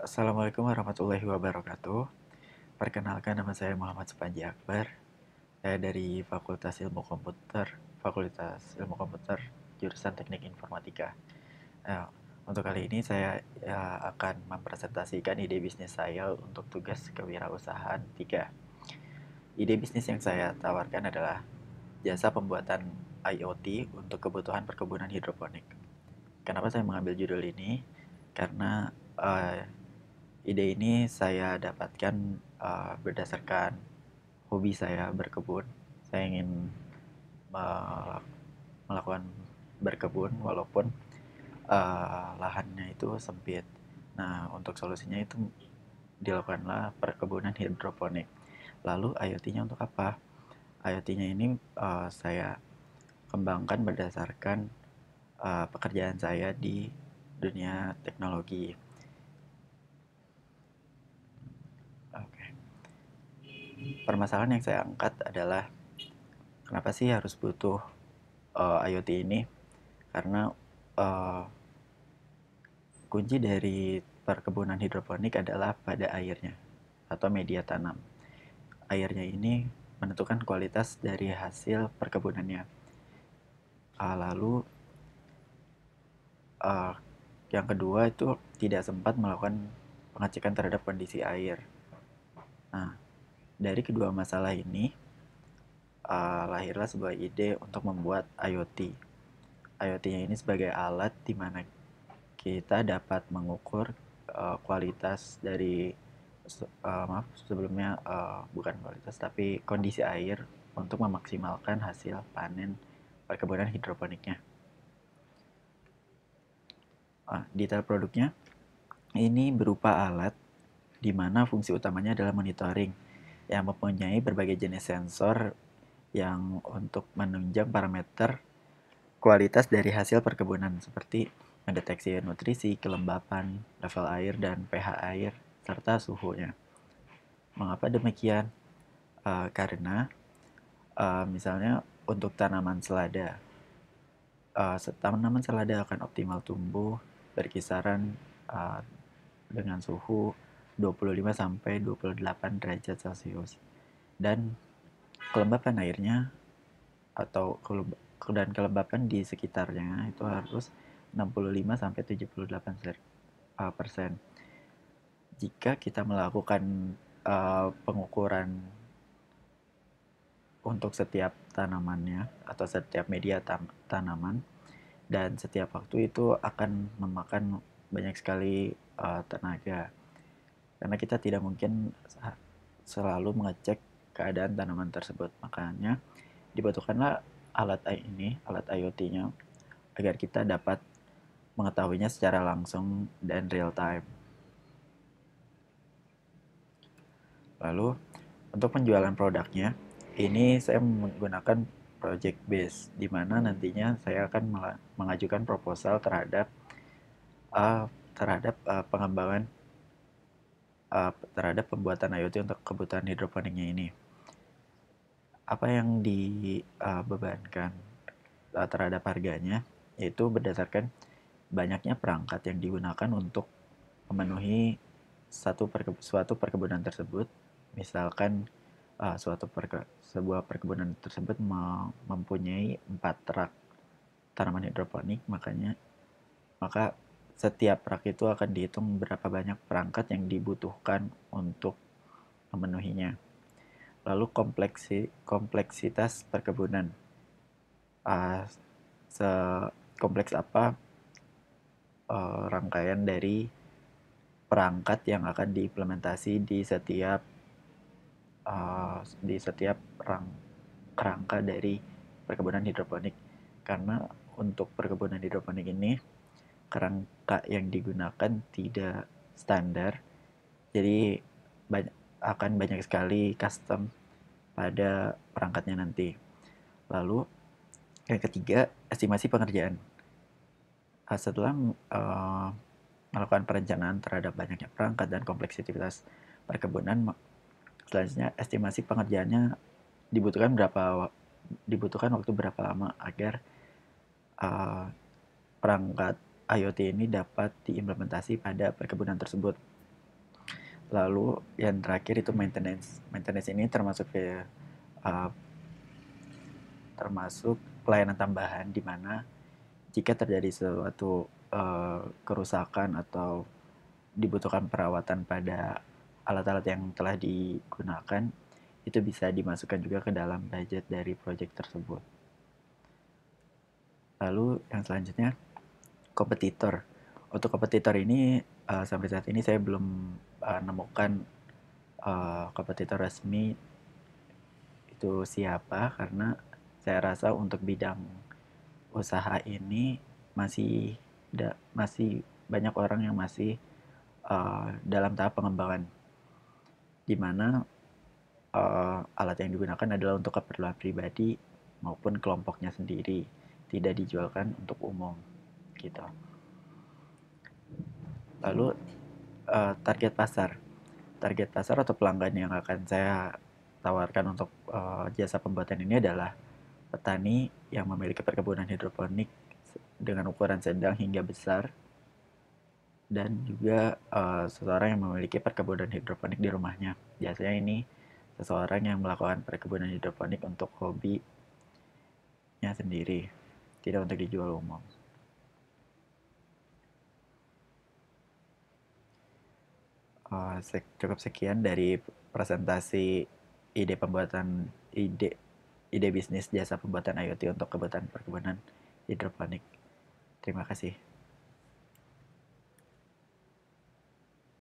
Assalamualaikum warahmatullahi wabarakatuh. Perkenalkan nama saya Muhammad Sepanji Akbar. Saya dari Fakultas Ilmu Komputer, Fakultas Ilmu Komputer, jurusan Teknik Informatika. Nah, untuk kali ini saya ya, akan mempresentasikan ide bisnis saya untuk tugas kewirausahaan 3. Ide bisnis yang saya tawarkan adalah jasa pembuatan IoT untuk kebutuhan perkebunan hidroponik. Kenapa saya mengambil judul ini? Karena uh, ide ini saya dapatkan uh, berdasarkan hobi saya berkebun. Saya ingin uh, melakukan berkebun walaupun uh, lahannya itu sempit. Nah, untuk solusinya itu dilakukanlah perkebunan hidroponik. Lalu IoT-nya untuk apa? IoT-nya ini uh, saya kembangkan berdasarkan uh, pekerjaan saya di dunia teknologi. permasalahan yang saya angkat adalah kenapa sih harus butuh uh, IoT ini? Karena uh, kunci dari perkebunan hidroponik adalah pada airnya atau media tanam. Airnya ini menentukan kualitas dari hasil perkebunannya. Uh, lalu uh, yang kedua itu tidak sempat melakukan pengecekan terhadap kondisi air. Nah, dari kedua masalah ini, uh, lahirlah sebuah ide untuk membuat IoT. IoT-nya ini sebagai alat di mana kita dapat mengukur uh, kualitas dari uh, maaf sebelumnya uh, bukan kualitas tapi kondisi air untuk memaksimalkan hasil panen perkebunan hidroponiknya. Uh, detail produknya ini berupa alat di mana fungsi utamanya adalah monitoring yang mempunyai berbagai jenis sensor yang untuk menunjang parameter kualitas dari hasil perkebunan seperti mendeteksi nutrisi, kelembapan, level air, dan pH air, serta suhunya. Mengapa demikian? Uh, karena uh, misalnya untuk tanaman selada, uh, tanaman selada akan optimal tumbuh berkisaran uh, dengan suhu 25 sampai 28 derajat Celcius. Dan kelembapan airnya atau dan kelembapan di sekitarnya itu harus 65 sampai 78 eh, persen. Jika kita melakukan uh, pengukuran untuk setiap tanamannya atau setiap media tam tanaman dan setiap waktu itu akan memakan banyak sekali uh, tenaga karena kita tidak mungkin selalu mengecek keadaan tanaman tersebut. Makanya dibutuhkanlah alat ini, alat IoT-nya, agar kita dapat mengetahuinya secara langsung dan real time. Lalu, untuk penjualan produknya, ini saya menggunakan project base, di mana nantinya saya akan mengajukan proposal terhadap uh, terhadap uh, pengembangan uh, terhadap pembuatan IoT untuk kebutuhan hidroponiknya ini. Apa yang dibebankan eh, uh, eh, terhadap harganya yaitu berdasarkan banyaknya perangkat yang digunakan untuk memenuhi satu perke suatu perkebunan tersebut. Misalkan uh, suatu perke sebuah perkebunan tersebut mempunyai empat rak tanaman hidroponik, makanya maka setiap rak itu akan dihitung berapa banyak perangkat yang dibutuhkan untuk memenuhinya. Lalu kompleksi, kompleksitas perkebunan. Uh, ah, sekompleks apa uh, rangkaian dari perangkat yang akan diimplementasi di setiap uh, di setiap rang, kerangka dari perkebunan hidroponik. Karena untuk perkebunan hidroponik ini kerangka yang digunakan tidak standar. Jadi akan banyak sekali custom pada perangkatnya nanti. Lalu yang ketiga, estimasi pengerjaan. Nah, setelah uh, melakukan perencanaan terhadap banyaknya perangkat dan kompleksitas perkebunan, selanjutnya estimasi pengerjaannya dibutuhkan berapa dibutuhkan waktu berapa lama agar uh, perangkat IoT ini dapat diimplementasi pada perkebunan tersebut. Lalu yang terakhir itu maintenance. Maintenance ini termasuk ya, uh, termasuk pelayanan tambahan di mana jika terjadi suatu uh, kerusakan atau dibutuhkan perawatan pada alat-alat yang telah digunakan itu bisa dimasukkan juga ke dalam budget dari proyek tersebut. Lalu yang selanjutnya kompetitor. Untuk kompetitor ini uh, sampai saat ini saya belum uh, nemukan uh, kompetitor resmi itu siapa karena saya rasa untuk bidang usaha ini masih da, masih banyak orang yang masih uh, dalam tahap pengembangan di mana uh, alat yang digunakan adalah untuk keperluan pribadi maupun kelompoknya sendiri tidak dijualkan untuk umum gitu. Lalu uh, target pasar, target pasar atau pelanggan yang akan saya tawarkan untuk uh, jasa pembuatan ini adalah petani yang memiliki perkebunan hidroponik dengan ukuran sedang hingga besar dan juga uh, seseorang yang memiliki perkebunan hidroponik di rumahnya. Biasanya ini seseorang yang melakukan perkebunan hidroponik untuk hobinya sendiri, tidak untuk dijual umum. uh, cukup sekian dari presentasi ide pembuatan ide ide bisnis jasa pembuatan IoT untuk kebutuhan perkebunan hidroponik. Terima kasih.